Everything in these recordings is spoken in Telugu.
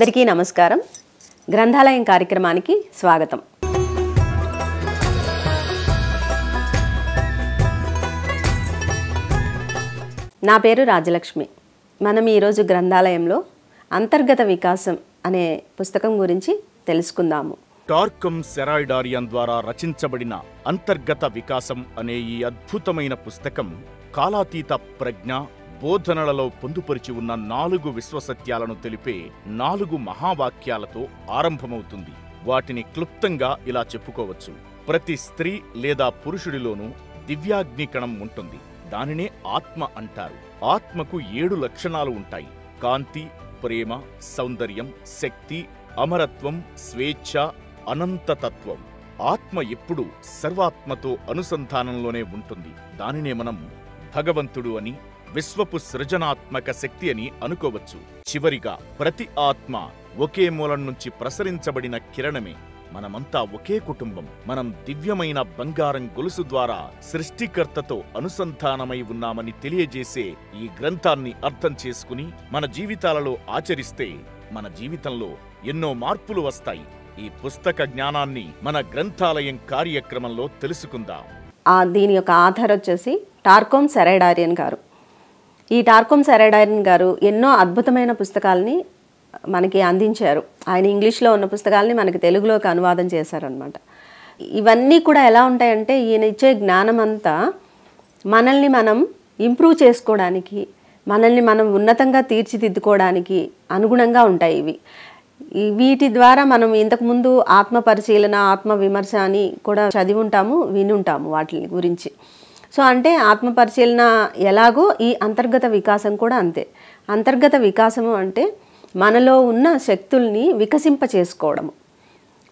అందరికీ నమస్కారం గ్రంథాలయం కార్యక్రమానికి స్వాగతం నా పేరు రాజలక్ష్మి మనం ఈరోజు గ్రంథాలయంలో అంతర్గత వికాసం అనే పుస్తకం గురించి తెలుసుకుందాము టార్కమ్ సెరాయిడారియన్ ద్వారా రచించబడిన అంతర్గత వికాసం అనే ఈ అద్భుతమైన పుస్తకం కాలాతీత ప్రజ్ఞ బోధనలలో పొందుపరిచి ఉన్న నాలుగు విశ్వసత్యాలను తెలిపే నాలుగు మహావాక్యాలతో ఆరంభమవుతుంది వాటిని క్లుప్తంగా ఇలా చెప్పుకోవచ్చు ప్రతి స్త్రీ లేదా పురుషుడిలోనూ దివ్యాగ్నికణం ఉంటుంది దానినే ఆత్మ అంటారు ఆత్మకు ఏడు లక్షణాలు ఉంటాయి కాంతి ప్రేమ సౌందర్యం శక్తి అమరత్వం స్వేచ్ఛ అనంతతత్వం ఆత్మ ఎప్పుడు సర్వాత్మతో అనుసంధానంలోనే ఉంటుంది దానినే మనం భగవంతుడు అని విశ్వపు సృజనాత్మక శక్తి అని అనుకోవచ్చు చివరిగా ప్రతి ఆత్మ ఒకే మూలం నుంచి ప్రసరించబడిన కిరణమే మనమంతా ఒకే కుటుంబం మనం దివ్యమైన బంగారం గొలుసు ద్వారా సృష్టికర్తతో అనుసంధానమై ఉన్నామని తెలియజేసే ఈ గ్రంథాన్ని అర్థం చేసుకుని మన జీవితాలలో ఆచరిస్తే మన జీవితంలో ఎన్నో మార్పులు వస్తాయి ఈ పుస్తక జ్ఞానాన్ని మన గ్రంథాలయం కార్యక్రమంలో తెలుసుకుందాం దీని యొక్క ఆధార్ వచ్చేసి టార్కోమ్ సెరైడారియన్ గారు ఈ టార్కోమ్ సెరాడైన్ గారు ఎన్నో అద్భుతమైన పుస్తకాలని మనకి అందించారు ఆయన ఇంగ్లీష్లో ఉన్న పుస్తకాలని మనకి తెలుగులోకి అనువాదం చేశారనమాట ఇవన్నీ కూడా ఎలా ఉంటాయంటే ఈయన ఇచ్చే జ్ఞానం అంతా మనల్ని మనం ఇంప్రూవ్ చేసుకోవడానికి మనల్ని మనం ఉన్నతంగా తీర్చిదిద్దుకోవడానికి అనుగుణంగా ఉంటాయి ఇవి వీటి ద్వారా మనం ఇంతకుముందు ఆత్మ పరిశీలన ఆత్మ విమర్శ అని కూడా చదివి ఉంటాము వినుంటాము వాటిని గురించి సో అంటే ఆత్మపరిశీలన ఎలాగో ఈ అంతర్గత వికాసం కూడా అంతే అంతర్గత వికాసము అంటే మనలో ఉన్న శక్తుల్ని వికసింప చేసుకోవడము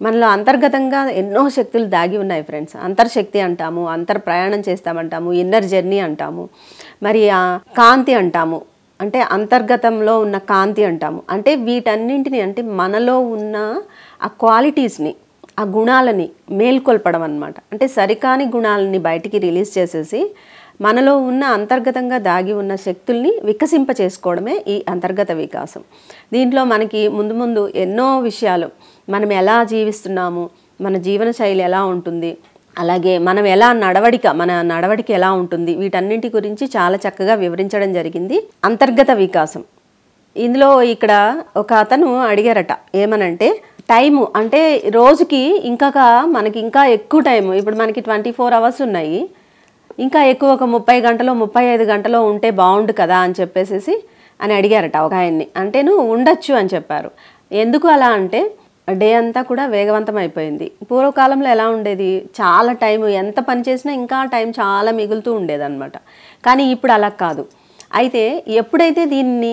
మనలో అంతర్గతంగా ఎన్నో శక్తులు దాగి ఉన్నాయి ఫ్రెండ్స్ అంతర్శక్తి అంటాము అంతర్ ప్రయాణం చేస్తామంటాము ఇన్నర్ జర్నీ అంటాము మరి కాంతి అంటాము అంటే అంతర్గతంలో ఉన్న కాంతి అంటాము అంటే వీటన్నింటిని అంటే మనలో ఉన్న ఆ క్వాలిటీస్ని ఆ గుణాలని మేల్కొల్పడం అనమాట అంటే సరికాని గుణాలని బయటికి రిలీజ్ చేసేసి మనలో ఉన్న అంతర్గతంగా దాగి ఉన్న శక్తుల్ని వికసింప చేసుకోవడమే ఈ అంతర్గత వికాసం దీంట్లో మనకి ముందు ముందు ఎన్నో విషయాలు మనం ఎలా జీవిస్తున్నాము మన జీవన శైలి ఎలా ఉంటుంది అలాగే మనం ఎలా నడవడిక మన నడవడిక ఎలా ఉంటుంది వీటన్నింటి గురించి చాలా చక్కగా వివరించడం జరిగింది అంతర్గత వికాసం ఇందులో ఇక్కడ ఒక అతను అడిగారట ఏమనంటే టైము అంటే రోజుకి ఇంకా మనకి ఇంకా ఎక్కువ టైము ఇప్పుడు మనకి ట్వంటీ ఫోర్ అవర్స్ ఉన్నాయి ఇంకా ఎక్కువ ఒక ముప్పై గంటలో ముప్పై ఐదు గంటలో ఉంటే బాగుండు కదా అని చెప్పేసి అని అడిగారట ఒక ఆయన్ని అంటే నువ్వు ఉండొచ్చు అని చెప్పారు ఎందుకు అలా అంటే డే అంతా కూడా వేగవంతం అయిపోయింది పూర్వకాలంలో ఎలా ఉండేది చాలా టైం ఎంత పని చేసినా ఇంకా టైం చాలా మిగులుతూ ఉండేదన్నమాట కానీ ఇప్పుడు అలా కాదు అయితే ఎప్పుడైతే దీన్ని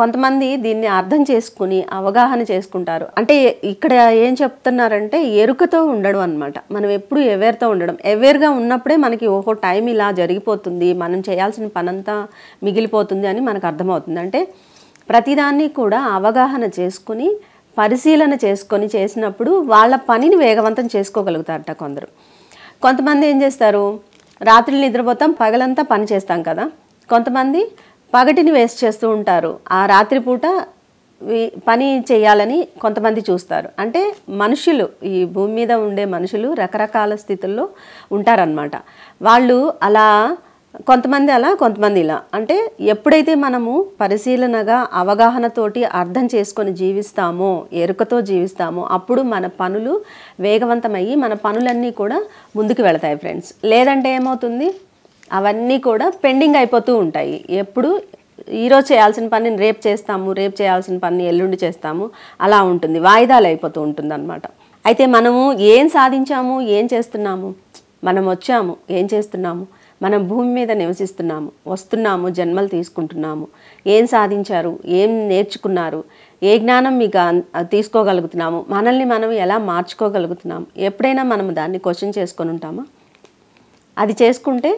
కొంతమంది దీన్ని అర్థం చేసుకుని అవగాహన చేసుకుంటారు అంటే ఇక్కడ ఏం చెప్తున్నారంటే ఎరుకతో ఉండడం అనమాట మనం ఎప్పుడు ఎవేర్తో ఉండడం ఎవేర్గా ఉన్నప్పుడే మనకి ఓహో టైం ఇలా జరిగిపోతుంది మనం చేయాల్సిన పనంతా మిగిలిపోతుంది అని మనకు అర్థమవుతుంది అంటే ప్రతిదాన్ని కూడా అవగాహన చేసుకుని పరిశీలన చేసుకొని చేసినప్పుడు వాళ్ళ పనిని వేగవంతం చేసుకోగలుగుతారట కొందరు కొంతమంది ఏం చేస్తారు రాత్రి నిద్రపోతాం పగలంతా పని చేస్తాం కదా కొంతమంది పగటిని వేస్ట్ చేస్తూ ఉంటారు ఆ రాత్రిపూట పని చేయాలని కొంతమంది చూస్తారు అంటే మనుషులు ఈ భూమి మీద ఉండే మనుషులు రకరకాల స్థితుల్లో ఉంటారనమాట వాళ్ళు అలా కొంతమంది అలా కొంతమంది ఇలా అంటే ఎప్పుడైతే మనము పరిశీలనగా అవగాహనతోటి అర్థం చేసుకొని జీవిస్తామో ఎరుకతో జీవిస్తామో అప్పుడు మన పనులు వేగవంతమయ్యి మన పనులన్నీ కూడా ముందుకు వెళతాయి ఫ్రెండ్స్ లేదంటే ఏమవుతుంది అవన్నీ కూడా పెండింగ్ అయిపోతూ ఉంటాయి ఎప్పుడు ఈరోజు చేయాల్సిన పని రేపు చేస్తాము రేపు చేయాల్సిన పని ఎల్లుండి చేస్తాము అలా ఉంటుంది వాయిదాలు అయిపోతూ ఉంటుంది అనమాట అయితే మనము ఏం సాధించాము ఏం చేస్తున్నాము మనం వచ్చాము ఏం చేస్తున్నాము మనం భూమి మీద నివసిస్తున్నాము వస్తున్నాము జన్మలు తీసుకుంటున్నాము ఏం సాధించారు ఏం నేర్చుకున్నారు ఏ జ్ఞానం మీకు తీసుకోగలుగుతున్నాము మనల్ని మనం ఎలా మార్చుకోగలుగుతున్నాము ఎప్పుడైనా మనం దాన్ని క్వశ్చన్ చేసుకొని ఉంటామా అది చేసుకుంటే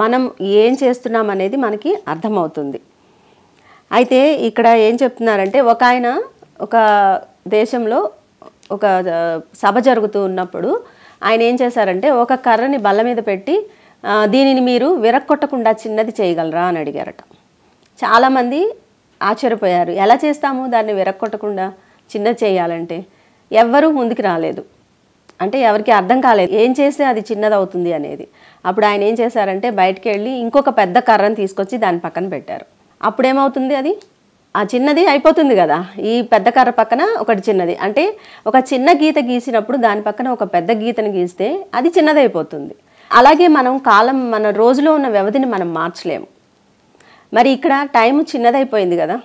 మనం ఏం చేస్తున్నాం అనేది మనకి అర్థమవుతుంది అయితే ఇక్కడ ఏం చెప్తున్నారంటే ఒక ఆయన ఒక దేశంలో ఒక సభ జరుగుతూ ఉన్నప్పుడు ఆయన ఏం చేశారంటే ఒక కర్రని బల్ల మీద పెట్టి దీనిని మీరు విరక్కొట్టకుండా చిన్నది చేయగలరా అని అడిగారట చాలామంది ఆశ్చర్యపోయారు ఎలా చేస్తాము దాన్ని విరక్కొట్టకుండా చిన్నది చేయాలంటే ఎవ్వరూ ముందుకు రాలేదు అంటే ఎవరికి అర్థం కాలేదు ఏం చేస్తే అది చిన్నదవుతుంది అనేది అప్పుడు ఆయన ఏం చేశారంటే బయటకు వెళ్ళి ఇంకొక పెద్ద కర్రను తీసుకొచ్చి దాని పక్కన పెట్టారు అప్పుడు ఏమవుతుంది అది ఆ చిన్నది అయిపోతుంది కదా ఈ పెద్ద కర్ర పక్కన ఒకటి చిన్నది అంటే ఒక చిన్న గీత గీసినప్పుడు దాని పక్కన ఒక పెద్ద గీతను గీస్తే అది చిన్నదైపోతుంది అలాగే మనం కాలం మన రోజులో ఉన్న వ్యవధిని మనం మార్చలేము మరి ఇక్కడ టైం చిన్నదైపోయింది కదా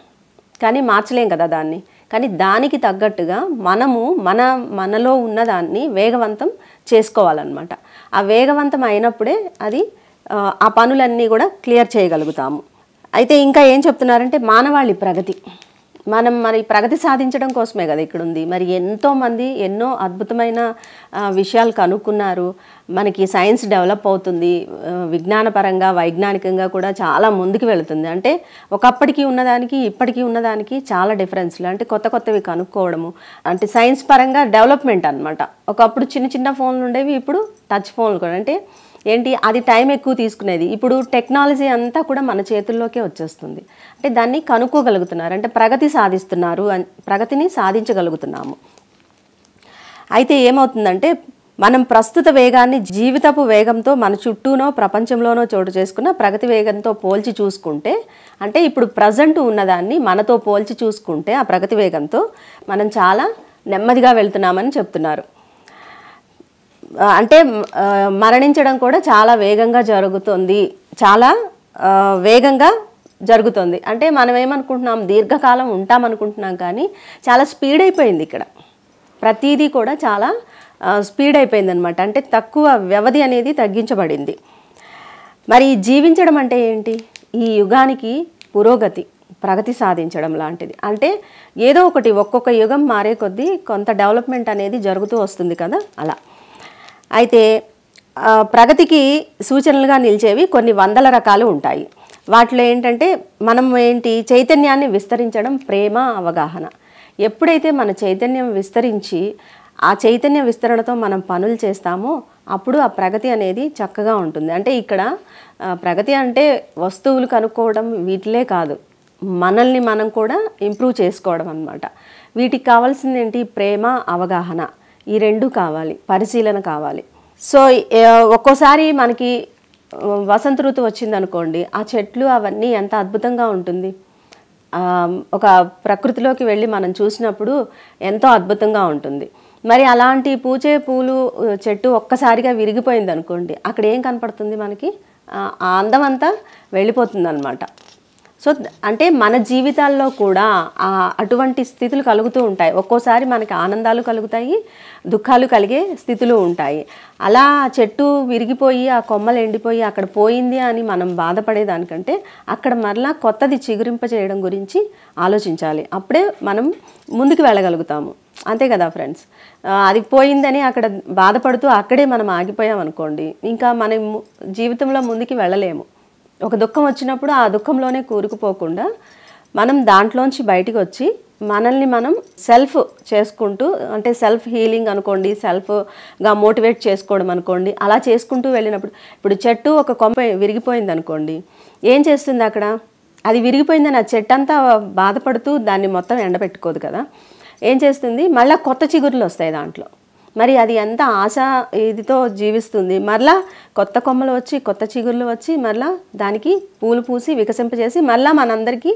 కానీ మార్చలేం కదా దాన్ని కానీ దానికి తగ్గట్టుగా మనము మన మనలో ఉన్నదాన్ని వేగవంతం చేసుకోవాలన్నమాట ఆ వేగవంతం అయినప్పుడే అది ఆ పనులన్నీ కూడా క్లియర్ చేయగలుగుతాము అయితే ఇంకా ఏం చెప్తున్నారంటే మానవాళి ప్రగతి మనం మరి ప్రగతి సాధించడం కోసమే కదా ఇక్కడ ఉంది మరి ఎంతోమంది ఎన్నో అద్భుతమైన విషయాలు కనుక్కున్నారు మనకి సైన్స్ డెవలప్ అవుతుంది విజ్ఞానపరంగా వైజ్ఞానికంగా కూడా చాలా ముందుకు వెళుతుంది అంటే ఒకప్పటికి ఉన్నదానికి ఇప్పటికీ ఉన్నదానికి చాలా డిఫరెన్స్లు అంటే కొత్త కొత్తవి కనుక్కోవడము అంటే సైన్స్ పరంగా డెవలప్మెంట్ అనమాట ఒకప్పుడు చిన్న చిన్న ఫోన్లు ఉండేవి ఇప్పుడు టచ్ ఫోన్లు కూడా అంటే ఏంటి అది టైం ఎక్కువ తీసుకునేది ఇప్పుడు టెక్నాలజీ అంతా కూడా మన చేతుల్లోకే వచ్చేస్తుంది అంటే దాన్ని కనుక్కోగలుగుతున్నారు అంటే ప్రగతి సాధిస్తున్నారు ప్రగతిని సాధించగలుగుతున్నాము అయితే ఏమవుతుందంటే మనం ప్రస్తుత వేగాన్ని జీవితపు వేగంతో మన చుట్టూనో ప్రపంచంలోనో చోటు చేసుకున్న ప్రగతి వేగంతో పోల్చి చూసుకుంటే అంటే ఇప్పుడు ప్రజెంట్ ఉన్నదాన్ని మనతో పోల్చి చూసుకుంటే ఆ ప్రగతి వేగంతో మనం చాలా నెమ్మదిగా వెళ్తున్నామని చెప్తున్నారు అంటే మరణించడం కూడా చాలా వేగంగా జరుగుతుంది చాలా వేగంగా జరుగుతుంది అంటే మనం ఏమనుకుంటున్నాం దీర్ఘకాలం ఉంటాం అనుకుంటున్నాం కానీ చాలా స్పీడ్ అయిపోయింది ఇక్కడ ప్రతిదీ కూడా చాలా స్పీడ్ అయిపోయింది అనమాట అంటే తక్కువ వ్యవధి అనేది తగ్గించబడింది మరి జీవించడం అంటే ఏంటి ఈ యుగానికి పురోగతి ప్రగతి సాధించడం లాంటిది అంటే ఏదో ఒకటి ఒక్కొక్క యుగం మారే కొద్దీ కొంత డెవలప్మెంట్ అనేది జరుగుతూ వస్తుంది కదా అలా అయితే ప్రగతికి సూచనలుగా నిలిచేవి కొన్ని వందల రకాలు ఉంటాయి వాటిలో ఏంటంటే మనం ఏంటి చైతన్యాన్ని విస్తరించడం ప్రేమ అవగాహన ఎప్పుడైతే మన చైతన్యం విస్తరించి ఆ చైతన్య విస్తరణతో మనం పనులు చేస్తామో అప్పుడు ఆ ప్రగతి అనేది చక్కగా ఉంటుంది అంటే ఇక్కడ ప్రగతి అంటే వస్తువులు కనుక్కోవడం వీటిలే కాదు మనల్ని మనం కూడా ఇంప్రూవ్ చేసుకోవడం అనమాట వీటికి కావాల్సింది ఏంటి ప్రేమ అవగాహన ఈ రెండు కావాలి పరిశీలన కావాలి సో ఒక్కోసారి మనకి వసంత ఋతు వచ్చిందనుకోండి ఆ చెట్లు అవన్నీ ఎంత అద్భుతంగా ఉంటుంది ఒక ప్రకృతిలోకి వెళ్ళి మనం చూసినప్పుడు ఎంతో అద్భుతంగా ఉంటుంది మరి అలాంటి పూచే పూలు చెట్టు ఒక్కసారిగా విరిగిపోయింది అనుకోండి అక్కడ ఏం కనపడుతుంది మనకి ఆ అందం అంతా వెళ్ళిపోతుంది అనమాట సో అంటే మన జీవితాల్లో కూడా అటువంటి స్థితులు కలుగుతూ ఉంటాయి ఒక్కోసారి మనకి ఆనందాలు కలుగుతాయి దుఃఖాలు కలిగే స్థితులు ఉంటాయి అలా చెట్టు విరిగిపోయి ఆ కొమ్మలు ఎండిపోయి అక్కడ పోయింది అని మనం బాధపడేదానికంటే అక్కడ మరలా కొత్తది చిగురింప చేయడం గురించి ఆలోచించాలి అప్పుడే మనం ముందుకు వెళ్ళగలుగుతాము అంతే కదా ఫ్రెండ్స్ అది పోయిందని అక్కడ బాధపడుతూ అక్కడే మనం ఆగిపోయాం అనుకోండి ఇంకా మనం జీవితంలో ముందుకు వెళ్ళలేము ఒక దుఃఖం వచ్చినప్పుడు ఆ దుఃఖంలోనే కూరుకుపోకుండా మనం దాంట్లోంచి బయటికి వచ్చి మనల్ని మనం సెల్ఫ్ చేసుకుంటూ అంటే సెల్ఫ్ హీలింగ్ అనుకోండి సెల్ఫ్గా మోటివేట్ చేసుకోవడం అనుకోండి అలా చేసుకుంటూ వెళ్ళినప్పుడు ఇప్పుడు చెట్టు ఒక కొమ్మ విరిగిపోయింది అనుకోండి ఏం చేస్తుంది అక్కడ అది విరిగిపోయిందని ఆ చెట్టు అంతా బాధపడుతూ దాన్ని మొత్తం ఎండబెట్టుకోదు కదా ఏం చేస్తుంది మళ్ళీ కొత్త చిగురులు వస్తాయి దాంట్లో మరి అది ఎంత ఆశ ఇదితో జీవిస్తుంది మరలా కొత్త కొమ్మలు వచ్చి కొత్త చిగుర్లు వచ్చి మరలా దానికి పూలు పూసి వికసింపజేసి మళ్ళీ మనందరికీ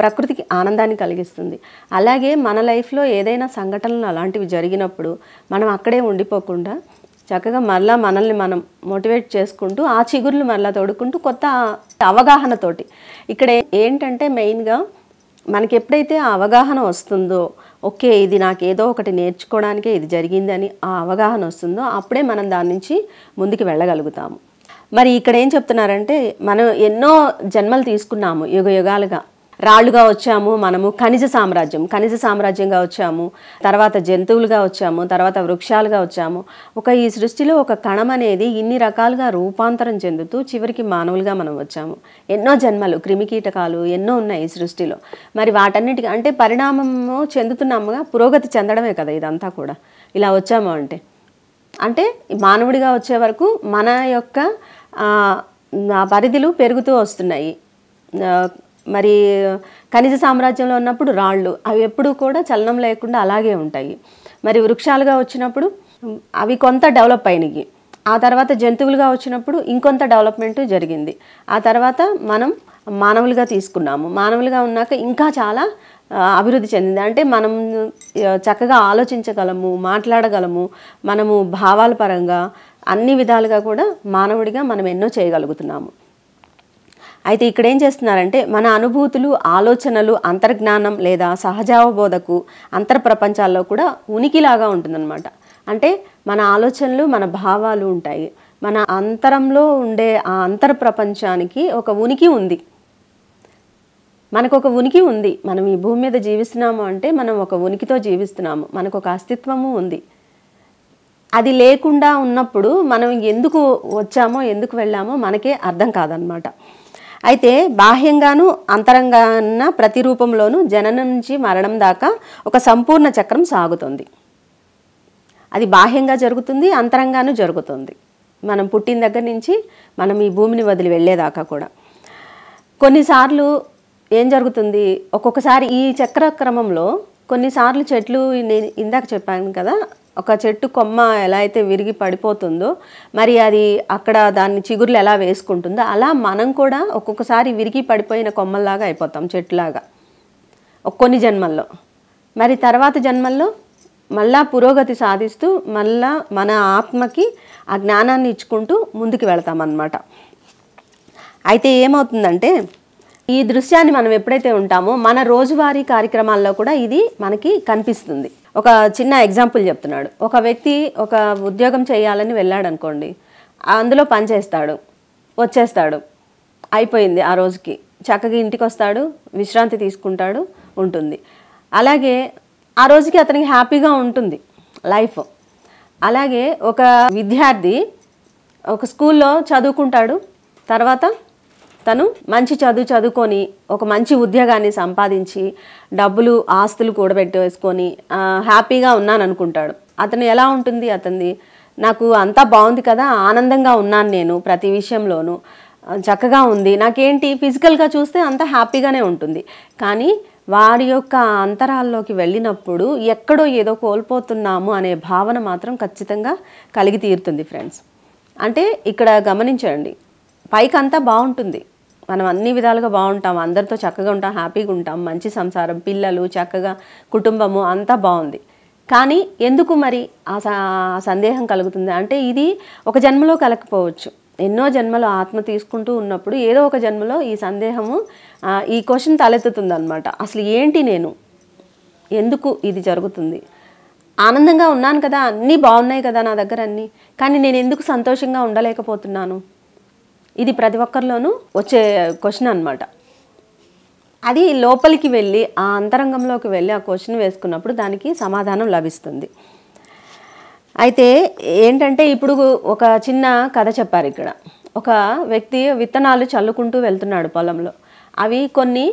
ప్రకృతికి ఆనందాన్ని కలిగిస్తుంది అలాగే మన లైఫ్లో ఏదైనా సంఘటనలు అలాంటివి జరిగినప్పుడు మనం అక్కడే ఉండిపోకుండా చక్కగా మరలా మనల్ని మనం మోటివేట్ చేసుకుంటూ ఆ చిగుర్లు మరలా తోడుకుంటూ కొత్త అవగాహనతోటి ఇక్కడ ఏంటంటే మెయిన్గా మనకి ఎప్పుడైతే ఆ అవగాహన వస్తుందో ఓకే ఇది నాకు ఏదో ఒకటి నేర్చుకోవడానికే ఇది జరిగిందని ఆ అవగాహన వస్తుందో అప్పుడే మనం దాని నుంచి ముందుకు వెళ్ళగలుగుతాము మరి ఇక్కడ ఏం చెప్తున్నారంటే మనం ఎన్నో జన్మలు తీసుకున్నాము యుగ యుగాలుగా రాళ్ళుగా వచ్చాము మనము ఖనిజ సామ్రాజ్యం ఖనిజ సామ్రాజ్యంగా వచ్చాము తర్వాత జంతువులుగా వచ్చాము తర్వాత వృక్షాలుగా వచ్చాము ఒక ఈ సృష్టిలో ఒక కణం అనేది ఇన్ని రకాలుగా రూపాంతరం చెందుతూ చివరికి మానవులుగా మనం వచ్చాము ఎన్నో జన్మలు క్రిమికీటకాలు ఎన్నో ఉన్నాయి ఈ సృష్టిలో మరి వాటన్నిటికీ అంటే పరిణామము చెందుతున్నాముగా పురోగతి చెందడమే కదా ఇదంతా కూడా ఇలా వచ్చాము అంటే అంటే మానవుడిగా వచ్చే వరకు మన యొక్క పరిధిలు పెరుగుతూ వస్తున్నాయి మరి ఖనిజ సామ్రాజ్యంలో ఉన్నప్పుడు రాళ్ళు అవి ఎప్పుడూ కూడా చలనం లేకుండా అలాగే ఉంటాయి మరి వృక్షాలుగా వచ్చినప్పుడు అవి కొంత డెవలప్ అయినవి ఆ తర్వాత జంతువులుగా వచ్చినప్పుడు ఇంకొంత డెవలప్మెంట్ జరిగింది ఆ తర్వాత మనం మానవులుగా తీసుకున్నాము మానవులుగా ఉన్నాక ఇంకా చాలా అభివృద్ధి చెందింది అంటే మనం చక్కగా ఆలోచించగలము మాట్లాడగలము మనము భావాల పరంగా అన్ని విధాలుగా కూడా మానవుడిగా మనం ఎన్నో చేయగలుగుతున్నాము అయితే ఇక్కడ ఏం చేస్తున్నారంటే మన అనుభూతులు ఆలోచనలు అంతర్జ్ఞానం లేదా సహజావబోధకు అంతర్ప్రపంచాల్లో కూడా ఉనికిలాగా ఉంటుందన్నమాట అంటే మన ఆలోచనలు మన భావాలు ఉంటాయి మన అంతరంలో ఉండే ఆ అంతర్ ప్రపంచానికి ఒక ఉనికి ఉంది మనకు ఒక ఉనికి ఉంది మనం ఈ భూమి మీద జీవిస్తున్నాము అంటే మనం ఒక ఉనికితో జీవిస్తున్నాము మనకు ఒక అస్తిత్వము ఉంది అది లేకుండా ఉన్నప్పుడు మనం ఎందుకు వచ్చామో ఎందుకు వెళ్ళామో మనకే అర్థం కాదనమాట అయితే బాహ్యంగాను అంతరంగాన ప్రతి రూపంలోనూ జననం నుంచి మరణం దాకా ఒక సంపూర్ణ చక్రం సాగుతుంది అది బాహ్యంగా జరుగుతుంది అంతరంగాను జరుగుతుంది మనం పుట్టిన దగ్గర నుంచి మనం ఈ భూమిని వదిలి వెళ్ళేదాకా కూడా కొన్నిసార్లు ఏం జరుగుతుంది ఒక్కొక్కసారి ఈ చక్ర క్రమంలో కొన్నిసార్లు చెట్లు ఇందాక చెప్పాను కదా ఒక చెట్టు కొమ్మ ఎలా అయితే విరిగి పడిపోతుందో మరి అది అక్కడ దాన్ని చిగురులు ఎలా వేసుకుంటుందో అలా మనం కూడా ఒక్కొక్కసారి విరిగి పడిపోయిన కొమ్మల్లాగా అయిపోతాం చెట్టులాగా కొన్ని జన్మల్లో మరి తర్వాత జన్మల్లో మళ్ళా పురోగతి సాధిస్తూ మళ్ళా మన ఆత్మకి ఆ జ్ఞానాన్ని ఇచ్చుకుంటూ ముందుకు వెళతామన్నమాట అయితే ఏమవుతుందంటే ఈ దృశ్యాన్ని మనం ఎప్పుడైతే ఉంటామో మన రోజువారీ కార్యక్రమాల్లో కూడా ఇది మనకి కనిపిస్తుంది ఒక చిన్న ఎగ్జాంపుల్ చెప్తున్నాడు ఒక వ్యక్తి ఒక ఉద్యోగం చేయాలని వెళ్ళాడు అనుకోండి అందులో పనిచేస్తాడు వచ్చేస్తాడు అయిపోయింది ఆ రోజుకి చక్కగా ఇంటికి వస్తాడు విశ్రాంతి తీసుకుంటాడు ఉంటుంది అలాగే ఆ రోజుకి అతనికి హ్యాపీగా ఉంటుంది లైఫ్ అలాగే ఒక విద్యార్థి ఒక స్కూల్లో చదువుకుంటాడు తర్వాత తను మంచి చదువు చదువుకొని ఒక మంచి ఉద్యోగాన్ని సంపాదించి డబ్బులు ఆస్తులు కూడబెట్టేసుకొని హ్యాపీగా ఉన్నాను అనుకుంటాడు అతను ఎలా ఉంటుంది అతనిది నాకు అంతా బాగుంది కదా ఆనందంగా ఉన్నాను నేను ప్రతి విషయంలోనూ చక్కగా ఉంది నాకేంటి ఫిజికల్గా చూస్తే అంత హ్యాపీగానే ఉంటుంది కానీ వారి యొక్క అంతరాల్లోకి వెళ్ళినప్పుడు ఎక్కడో ఏదో కోల్పోతున్నాము అనే భావన మాత్రం ఖచ్చితంగా కలిగి తీరుతుంది ఫ్రెండ్స్ అంటే ఇక్కడ గమనించండి పైకి అంతా బాగుంటుంది మనం అన్ని విధాలుగా బాగుంటాం అందరితో చక్కగా ఉంటాం హ్యాపీగా ఉంటాం మంచి సంసారం పిల్లలు చక్కగా కుటుంబము అంతా బాగుంది కానీ ఎందుకు మరి ఆ సందేహం కలుగుతుంది అంటే ఇది ఒక జన్మలో కలకపోవచ్చు ఎన్నో జన్మలు ఆత్మ తీసుకుంటూ ఉన్నప్పుడు ఏదో ఒక జన్మలో ఈ సందేహము ఈ క్వశ్చన్ తలెత్తుతుంది అనమాట అసలు ఏంటి నేను ఎందుకు ఇది జరుగుతుంది ఆనందంగా ఉన్నాను కదా అన్నీ బాగున్నాయి కదా నా దగ్గర అన్నీ కానీ నేను ఎందుకు సంతోషంగా ఉండలేకపోతున్నాను ఇది ప్రతి ఒక్కరిలోనూ వచ్చే క్వశ్చన్ అనమాట అది లోపలికి వెళ్ళి ఆ అంతరంగంలోకి వెళ్ళి ఆ క్వశ్చన్ వేసుకున్నప్పుడు దానికి సమాధానం లభిస్తుంది అయితే ఏంటంటే ఇప్పుడు ఒక చిన్న కథ చెప్పారు ఇక్కడ ఒక వ్యక్తి విత్తనాలు చల్లుకుంటూ వెళ్తున్నాడు పొలంలో అవి కొన్ని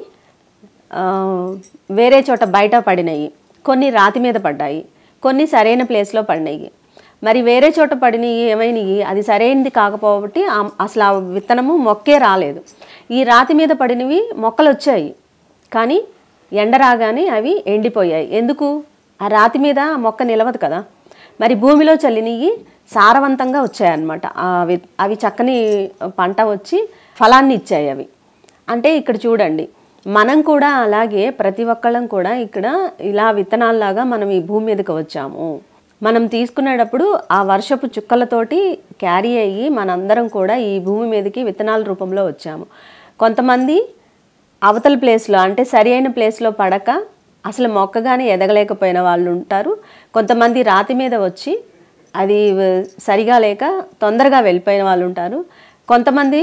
వేరే చోట బయట పడినాయి కొన్ని రాతి మీద పడ్డాయి కొన్ని సరైన ప్లేస్లో పడినాయి మరి వేరే చోట పడినవి ఏమైనవి అది సరైనది కాకపోబట్టి అసలు ఆ విత్తనము మొక్కే రాలేదు ఈ రాతి మీద పడినవి మొక్కలు వచ్చాయి కానీ ఎండ రాగానే అవి ఎండిపోయాయి ఎందుకు ఆ రాతి మీద మొక్క నిలవదు కదా మరి భూమిలో చల్లినవి సారవంతంగా వచ్చాయన్నమాట అవి అవి చక్కని పంట వచ్చి ఫలాన్ని ఇచ్చాయి అవి అంటే ఇక్కడ చూడండి మనం కూడా అలాగే ప్రతి ఒక్కళ్ళం కూడా ఇక్కడ ఇలా విత్తనాల్లాగా మనం ఈ భూమి మీదకి వచ్చాము మనం తీసుకునేటప్పుడు ఆ వర్షపు చుక్కలతోటి క్యారీ అయ్యి మనందరం కూడా ఈ భూమి మీదకి విత్తనాల రూపంలో వచ్చాము కొంతమంది అవతల ప్లేస్లో అంటే సరి అయిన ప్లేస్లో పడక అసలు మొక్కగానే ఎదగలేకపోయిన వాళ్ళు ఉంటారు కొంతమంది రాతి మీద వచ్చి అది సరిగా లేక తొందరగా వెళ్ళిపోయిన వాళ్ళు ఉంటారు కొంతమంది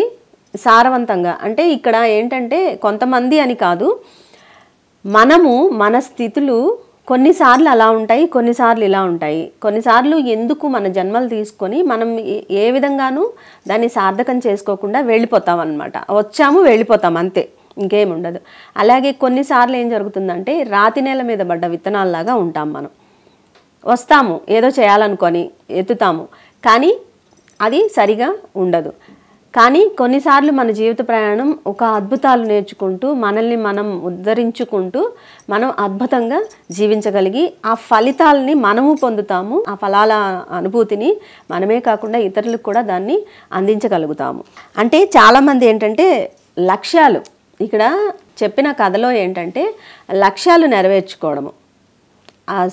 సారవంతంగా అంటే ఇక్కడ ఏంటంటే కొంతమంది అని కాదు మనము మన స్థితులు కొన్నిసార్లు అలా ఉంటాయి కొన్నిసార్లు ఇలా ఉంటాయి కొన్నిసార్లు ఎందుకు మన జన్మలు తీసుకొని మనం ఏ విధంగానూ దాన్ని సార్థకం చేసుకోకుండా వెళ్ళిపోతాం అనమాట వచ్చాము వెళ్ళిపోతాం అంతే ఇంకేముండదు అలాగే కొన్నిసార్లు ఏం జరుగుతుందంటే రాతి నేల మీద పడ్డ విత్తనాల్లాగా ఉంటాం మనం వస్తాము ఏదో చేయాలనుకొని ఎత్తుతాము కానీ అది సరిగా ఉండదు కానీ కొన్నిసార్లు మన జీవిత ప్రయాణం ఒక అద్భుతాలు నేర్చుకుంటూ మనల్ని మనం ఉద్ధరించుకుంటూ మనం అద్భుతంగా జీవించగలిగి ఆ ఫలితాలని మనము పొందుతాము ఆ ఫలాల అనుభూతిని మనమే కాకుండా ఇతరులకు కూడా దాన్ని అందించగలుగుతాము అంటే చాలామంది ఏంటంటే లక్ష్యాలు ఇక్కడ చెప్పిన కథలో ఏంటంటే లక్ష్యాలు నెరవేర్చుకోవడము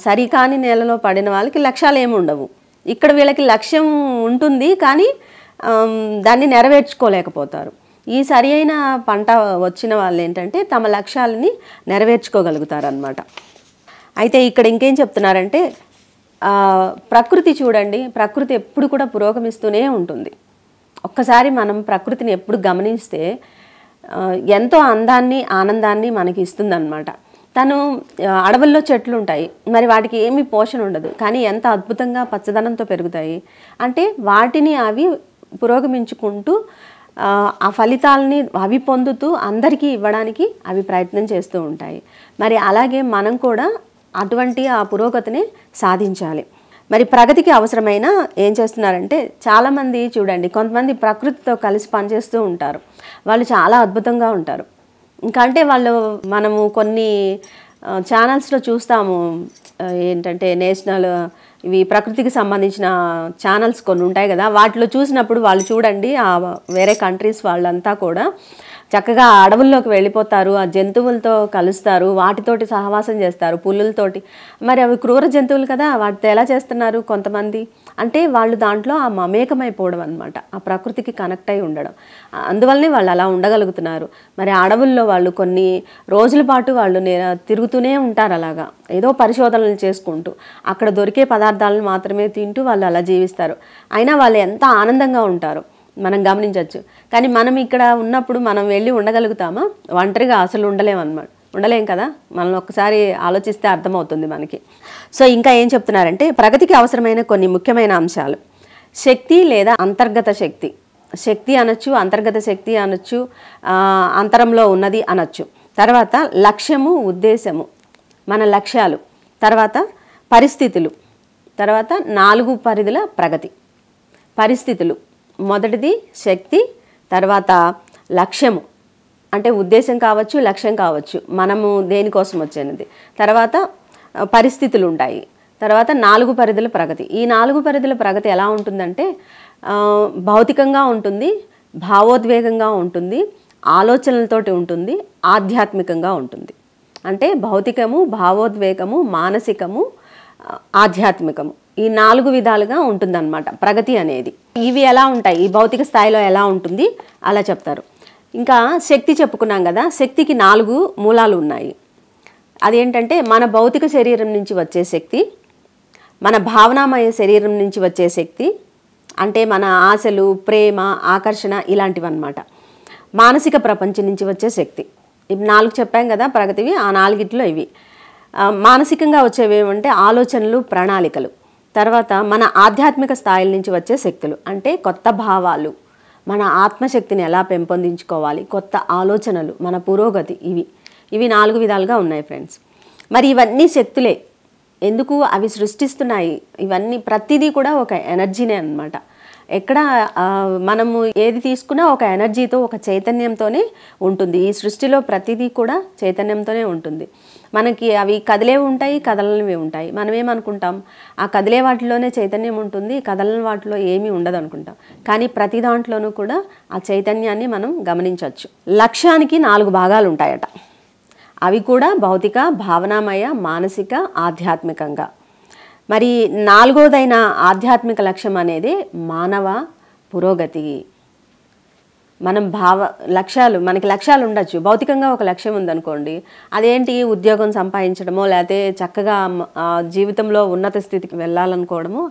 సరికాని నేలలో పడిన వాళ్ళకి లక్ష్యాలు ఏమి ఉండవు ఇక్కడ వీళ్ళకి లక్ష్యం ఉంటుంది కానీ దాన్ని నెరవేర్చుకోలేకపోతారు ఈ సరి అయిన పంట వచ్చిన వాళ్ళు ఏంటంటే తమ లక్ష్యాలని నెరవేర్చుకోగలుగుతారనమాట అయితే ఇక్కడ ఇంకేం చెప్తున్నారంటే ప్రకృతి చూడండి ప్రకృతి ఎప్పుడు కూడా పురోగమిస్తూనే ఉంటుంది ఒక్కసారి మనం ప్రకృతిని ఎప్పుడు గమనిస్తే ఎంతో అందాన్ని ఆనందాన్ని మనకి ఇస్తుందన్నమాట తను అడవుల్లో చెట్లు ఉంటాయి మరి వాటికి ఏమీ పోషణ ఉండదు కానీ ఎంత అద్భుతంగా పచ్చదనంతో పెరుగుతాయి అంటే వాటిని అవి పురోగమించుకుంటూ ఆ ఫలితాలని అవి పొందుతూ అందరికీ ఇవ్వడానికి అవి ప్రయత్నం చేస్తూ ఉంటాయి మరి అలాగే మనం కూడా అటువంటి ఆ పురోగతిని సాధించాలి మరి ప్రగతికి అవసరమైన ఏం చేస్తున్నారంటే చాలామంది చూడండి కొంతమంది ప్రకృతితో కలిసి పనిచేస్తూ ఉంటారు వాళ్ళు చాలా అద్భుతంగా ఉంటారు ఇంకా అంటే వాళ్ళు మనము కొన్ని ఛానల్స్లో చూస్తాము ఏంటంటే నేషనల్ ఇవి ప్రకృతికి సంబంధించిన ఛానల్స్ కొన్ని ఉంటాయి కదా వాటిలో చూసినప్పుడు వాళ్ళు చూడండి వేరే కంట్రీస్ వాళ్ళంతా కూడా చక్కగా అడవుల్లోకి వెళ్ళిపోతారు ఆ జంతువులతో కలుస్తారు వాటితోటి సహవాసం చేస్తారు పులులతోటి మరి అవి క్రూర జంతువులు కదా వాటితో ఎలా చేస్తున్నారు కొంతమంది అంటే వాళ్ళు దాంట్లో ఆ మమేకమైపోవడం అనమాట ఆ ప్రకృతికి కనెక్ట్ అయి ఉండడం అందువల్లనే వాళ్ళు అలా ఉండగలుగుతున్నారు మరి అడవుల్లో వాళ్ళు కొన్ని రోజుల పాటు వాళ్ళు తిరుగుతూనే ఉంటారు అలాగా ఏదో పరిశోధనలు చేసుకుంటూ అక్కడ దొరికే పదార్థాలను మాత్రమే తింటూ వాళ్ళు అలా జీవిస్తారు అయినా వాళ్ళు ఎంత ఆనందంగా ఉంటారు మనం గమనించవచ్చు కానీ మనం ఇక్కడ ఉన్నప్పుడు మనం వెళ్ళి ఉండగలుగుతామా ఒంటరిగా అసలు ఉండలేమన్నమాట ఉండలేం కదా మనం ఒకసారి ఆలోచిస్తే అర్థమవుతుంది మనకి సో ఇంకా ఏం చెప్తున్నారంటే ప్రగతికి అవసరమైన కొన్ని ముఖ్యమైన అంశాలు శక్తి లేదా అంతర్గత శక్తి శక్తి అనొచ్చు అంతర్గత శక్తి అనొచ్చు అంతరంలో ఉన్నది అనొచ్చు తర్వాత లక్ష్యము ఉద్దేశము మన లక్ష్యాలు తర్వాత పరిస్థితులు తర్వాత నాలుగు పరిధుల ప్రగతి పరిస్థితులు మొదటిది శక్తి తర్వాత లక్ష్యము అంటే ఉద్దేశం కావచ్చు లక్ష్యం కావచ్చు మనము దేనికోసం వచ్చేది తర్వాత పరిస్థితులు ఉంటాయి తర్వాత నాలుగు పరిధుల ప్రగతి ఈ నాలుగు పరిధుల ప్రగతి ఎలా ఉంటుందంటే భౌతికంగా ఉంటుంది భావోద్వేగంగా ఉంటుంది ఆలోచనలతోటి ఉంటుంది ఆధ్యాత్మికంగా ఉంటుంది అంటే భౌతికము భావోద్వేగము మానసికము ఆధ్యాత్మికము ఈ నాలుగు విధాలుగా ఉంటుందన్నమాట ప్రగతి అనేది ఇవి ఎలా ఉంటాయి ఈ భౌతిక స్థాయిలో ఎలా ఉంటుంది అలా చెప్తారు ఇంకా శక్తి చెప్పుకున్నాం కదా శక్తికి నాలుగు మూలాలు ఉన్నాయి అదేంటంటే మన భౌతిక శరీరం నుంచి వచ్చే శక్తి మన భావనామయ శరీరం నుంచి వచ్చే శక్తి అంటే మన ఆశలు ప్రేమ ఆకర్షణ ఇలాంటివన్నమాట మానసిక ప్రపంచం నుంచి వచ్చే శక్తి ఇవి నాలుగు చెప్పాం కదా ప్రగతివి ఆ నాలుగిట్లో ఇవి మానసికంగా వచ్చేవి ఏమంటే ఆలోచనలు ప్రణాళికలు తర్వాత మన ఆధ్యాత్మిక స్థాయిల నుంచి వచ్చే శక్తులు అంటే కొత్త భావాలు మన ఆత్మశక్తిని ఎలా పెంపొందించుకోవాలి కొత్త ఆలోచనలు మన పురోగతి ఇవి ఇవి నాలుగు విధాలుగా ఉన్నాయి ఫ్రెండ్స్ మరి ఇవన్నీ శక్తులే ఎందుకు అవి సృష్టిస్తున్నాయి ఇవన్నీ ప్రతిదీ కూడా ఒక ఎనర్జీనే అనమాట ఎక్కడ మనము ఏది తీసుకున్నా ఒక ఎనర్జీతో ఒక చైతన్యంతోనే ఉంటుంది ఈ సృష్టిలో ప్రతిదీ కూడా చైతన్యంతోనే ఉంటుంది మనకి అవి కదిలేవి ఉంటాయి కదలనివి ఉంటాయి మనం ఏమనుకుంటాం ఆ కదిలే వాటిలోనే చైతన్యం ఉంటుంది కదలని వాటిలో ఏమీ ఉండదు అనుకుంటాం కానీ ప్రతి దాంట్లోనూ కూడా ఆ చైతన్యాన్ని మనం గమనించవచ్చు లక్ష్యానికి నాలుగు భాగాలు ఉంటాయట అవి కూడా భౌతిక భావనామయ మానసిక ఆధ్యాత్మికంగా మరి నాలుగోదైన ఆధ్యాత్మిక లక్ష్యం అనేది మానవ పురోగతి మనం భావ లక్ష్యాలు మనకి లక్ష్యాలు ఉండొచ్చు భౌతికంగా ఒక లక్ష్యం ఉందనుకోండి అదేంటి ఉద్యోగం సంపాదించడమో లేకపోతే చక్కగా జీవితంలో ఉన్నత స్థితికి వెళ్ళాలనుకోవడమో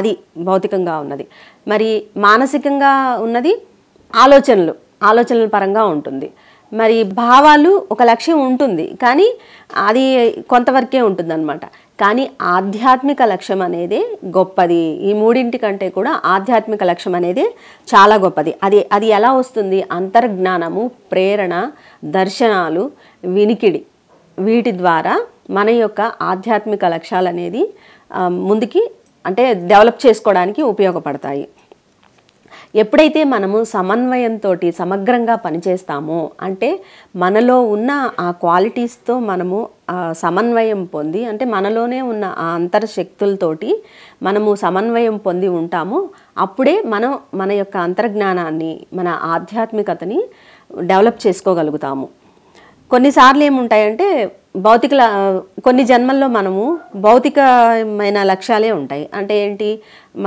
అది భౌతికంగా ఉన్నది మరి మానసికంగా ఉన్నది ఆలోచనలు ఆలోచనల పరంగా ఉంటుంది మరి భావాలు ఒక లక్ష్యం ఉంటుంది కానీ అది కొంతవరకే అనమాట కానీ ఆధ్యాత్మిక లక్ష్యం అనేది గొప్పది ఈ మూడింటి కంటే కూడా ఆధ్యాత్మిక లక్ష్యం అనేది చాలా గొప్పది అది అది ఎలా వస్తుంది అంతర్జ్ఞానము ప్రేరణ దర్శనాలు వినికిడి వీటి ద్వారా మన యొక్క ఆధ్యాత్మిక లక్ష్యాలు అనేది ముందుకి అంటే డెవలప్ చేసుకోవడానికి ఉపయోగపడతాయి ఎప్పుడైతే మనము సమన్వయంతో సమగ్రంగా పనిచేస్తామో అంటే మనలో ఉన్న ఆ క్వాలిటీస్తో మనము సమన్వయం పొంది అంటే మనలోనే ఉన్న ఆ అంతర్శక్తులతోటి మనము సమన్వయం పొంది ఉంటామో అప్పుడే మనం మన యొక్క అంతర్జ్ఞానాన్ని మన ఆధ్యాత్మికతని డెవలప్ చేసుకోగలుగుతాము కొన్నిసార్లు ఏముంటాయంటే భౌతిక కొన్ని జన్మల్లో మనము భౌతికమైన లక్ష్యాలే ఉంటాయి అంటే ఏంటి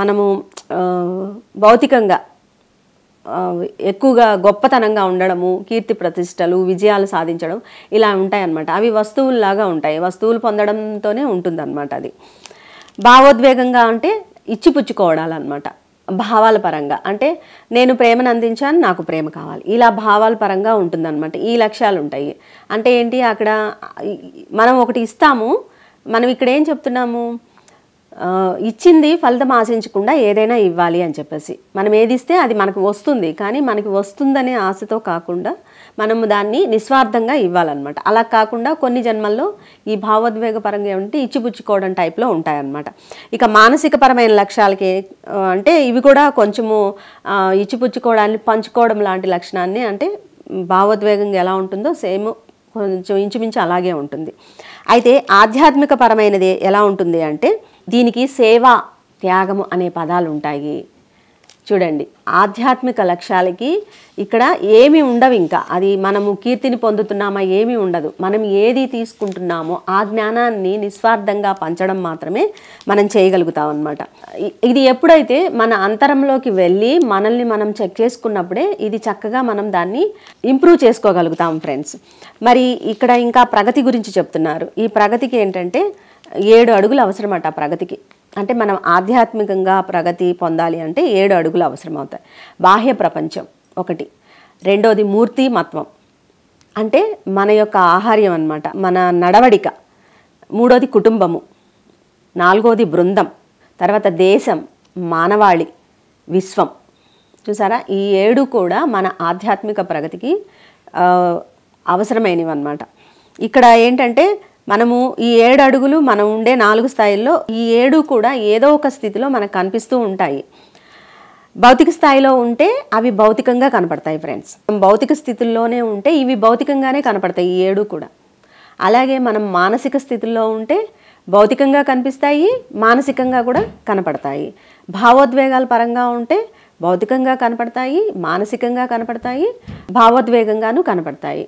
మనము భౌతికంగా ఎక్కువగా గొప్పతనంగా ఉండడము కీర్తి ప్రతిష్టలు విజయాలు సాధించడం ఇలా ఉంటాయన్నమాట అవి వస్తువుల్లాగా ఉంటాయి వస్తువులు పొందడంతోనే ఉంటుందన్నమాట అది భావోద్వేగంగా అంటే ఇచ్చిపుచ్చుకోవడాలన్నమాట భావాల పరంగా అంటే నేను ప్రేమను అందించాను నాకు ప్రేమ కావాలి ఇలా భావాల పరంగా ఉంటుందన్నమాట ఈ లక్ష్యాలు ఉంటాయి అంటే ఏంటి అక్కడ మనం ఒకటి ఇస్తాము మనం ఇక్కడ ఏం చెప్తున్నాము ఇచ్చింది ఫలితం ఆశించకుండా ఏదైనా ఇవ్వాలి అని చెప్పేసి మనం ఏది ఇస్తే అది మనకు వస్తుంది కానీ మనకి వస్తుందనే ఆశతో కాకుండా మనము దాన్ని నిస్వార్థంగా ఇవ్వాలన్నమాట అలా కాకుండా కొన్ని జన్మల్లో ఈ భావోద్వేగ పరంగా ఏమంటే ఇచ్చిపుచ్చుకోవడం టైప్లో ఉంటాయన్నమాట ఇక మానసిక పరమైన లక్ష్యాలకి అంటే ఇవి కూడా కొంచెము ఇచ్చిపుచ్చుకోవడాన్ని పంచుకోవడం లాంటి లక్షణాన్ని అంటే భావోద్వేగంగా ఎలా ఉంటుందో సేమ్ కొంచెం ఇంచుమించు అలాగే ఉంటుంది అయితే ఆధ్యాత్మిక పరమైనది ఎలా ఉంటుంది అంటే దీనికి సేవ త్యాగము అనే పదాలు ఉంటాయి చూడండి ఆధ్యాత్మిక లక్ష్యాలకి ఇక్కడ ఏమి ఉండవు ఇంకా అది మనము కీర్తిని పొందుతున్నామా ఏమీ ఉండదు మనం ఏది తీసుకుంటున్నామో ఆ జ్ఞానాన్ని నిస్వార్థంగా పంచడం మాత్రమే మనం చేయగలుగుతాం అనమాట ఇది ఎప్పుడైతే మన అంతరంలోకి వెళ్ళి మనల్ని మనం చెక్ చేసుకున్నప్పుడే ఇది చక్కగా మనం దాన్ని ఇంప్రూవ్ చేసుకోగలుగుతాం ఫ్రెండ్స్ మరి ఇక్కడ ఇంకా ప్రగతి గురించి చెప్తున్నారు ఈ ప్రగతికి ఏంటంటే ఏడు అడుగులు అవసరమట ప్రగతికి అంటే మనం ఆధ్యాత్మికంగా ప్రగతి పొందాలి అంటే ఏడు అడుగులు అవసరమవుతాయి బాహ్య ప్రపంచం ఒకటి రెండోది మూర్తి మత్వం అంటే మన యొక్క ఆహార్యం అనమాట మన నడవడిక మూడోది కుటుంబము నాలుగోది బృందం తర్వాత దేశం మానవాళి విశ్వం చూసారా ఈ ఏడు కూడా మన ఆధ్యాత్మిక ప్రగతికి అవసరమైనవి అనమాట ఇక్కడ ఏంటంటే మనము ఈ ఏడు అడుగులు మనం ఉండే నాలుగు స్థాయిల్లో ఈ ఏడు కూడా ఏదో ఒక స్థితిలో మనకు కనిపిస్తూ ఉంటాయి భౌతిక స్థాయిలో ఉంటే అవి భౌతికంగా కనపడతాయి ఫ్రెండ్స్ భౌతిక స్థితుల్లోనే ఉంటే ఇవి భౌతికంగానే కనపడతాయి ఈ ఏడు కూడా అలాగే మనం మానసిక స్థితుల్లో ఉంటే భౌతికంగా కనిపిస్తాయి మానసికంగా కూడా కనపడతాయి భావోద్వేగాల పరంగా ఉంటే భౌతికంగా కనపడతాయి మానసికంగా కనపడతాయి భావోద్వేగంగాను కనపడతాయి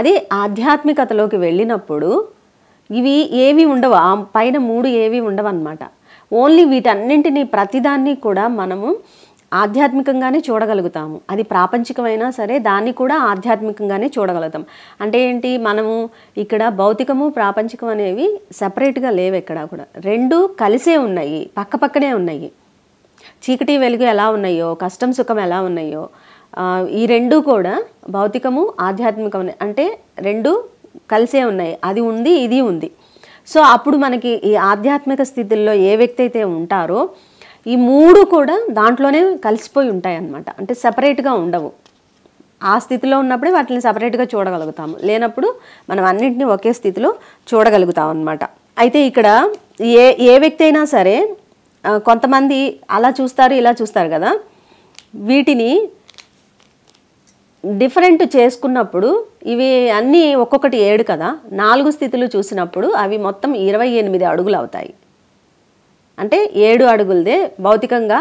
అదే ఆధ్యాత్మికతలోకి వెళ్ళినప్పుడు ఇవి ఏవి ఉండవు ఆ పైన మూడు ఏవి ఉండవు అనమాట ఓన్లీ వీటన్నింటినీ ప్రతిదాన్ని కూడా మనము ఆధ్యాత్మికంగానే చూడగలుగుతాము అది ప్రాపంచికమైనా సరే దాన్ని కూడా ఆధ్యాత్మికంగానే చూడగలుగుతాం అంటే ఏంటి మనము ఇక్కడ భౌతికము ప్రాపంచికం అనేవి సపరేట్గా లేవు ఎక్కడా కూడా రెండు కలిసే ఉన్నాయి పక్కపక్కనే ఉన్నాయి చీకటి వెలుగు ఎలా ఉన్నాయో కష్టం సుఖం ఎలా ఉన్నాయో ఈ రెండు కూడా భౌతికము ఆధ్యాత్మికం అంటే రెండు కలిసే ఉన్నాయి అది ఉంది ఇది ఉంది సో అప్పుడు మనకి ఈ ఆధ్యాత్మిక స్థితిల్లో ఏ వ్యక్తి అయితే ఉంటారో ఈ మూడు కూడా దాంట్లోనే కలిసిపోయి ఉంటాయి అన్నమాట అంటే సపరేట్గా ఉండవు ఆ స్థితిలో ఉన్నప్పుడే వాటిని సపరేట్గా చూడగలుగుతాము లేనప్పుడు మనం అన్నింటినీ ఒకే స్థితిలో చూడగలుగుతాం అనమాట అయితే ఇక్కడ ఏ ఏ వ్యక్తి అయినా సరే కొంతమంది అలా చూస్తారు ఇలా చూస్తారు కదా వీటిని డిఫరెంట్ చేసుకున్నప్పుడు ఇవి అన్నీ ఒక్కొక్కటి ఏడు కదా నాలుగు స్థితులు చూసినప్పుడు అవి మొత్తం ఇరవై ఎనిమిది అడుగులు అవుతాయి అంటే ఏడు అడుగులదే భౌతికంగా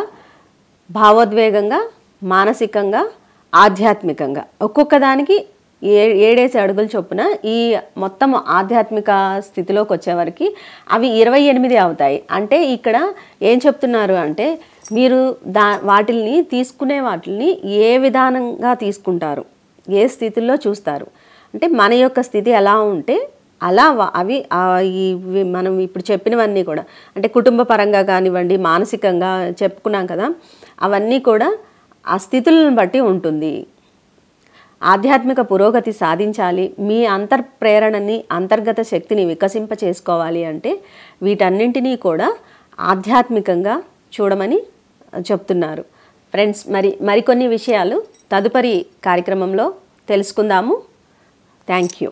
భావోద్వేగంగా మానసికంగా ఆధ్యాత్మికంగా ఒక్కొక్క దానికి ఏ ఏడేసి అడుగులు చొప్పున ఈ మొత్తం ఆధ్యాత్మిక స్థితిలోకి వచ్చేవరకు అవి ఇరవై ఎనిమిది అవుతాయి అంటే ఇక్కడ ఏం చెప్తున్నారు అంటే మీరు దా వాటిల్ని తీసుకునే వాటిల్ని ఏ విధానంగా తీసుకుంటారు ఏ స్థితిలో చూస్తారు అంటే మన యొక్క స్థితి ఎలా ఉంటే అలా అవి ఇవి మనం ఇప్పుడు చెప్పినవన్నీ కూడా అంటే కుటుంబ పరంగా కానివ్వండి మానసికంగా చెప్పుకున్నాం కదా అవన్నీ కూడా ఆ స్థితులను బట్టి ఉంటుంది ఆధ్యాత్మిక పురోగతి సాధించాలి మీ అంతర్ప్రేరణని అంతర్గత శక్తిని వికసింప చేసుకోవాలి అంటే వీటన్నింటినీ కూడా ఆధ్యాత్మికంగా చూడమని చెప్తున్నారు ఫ్రెండ్స్ మరి మరికొన్ని విషయాలు తదుపరి కార్యక్రమంలో తెలుసుకుందాము థ్యాంక్ యూ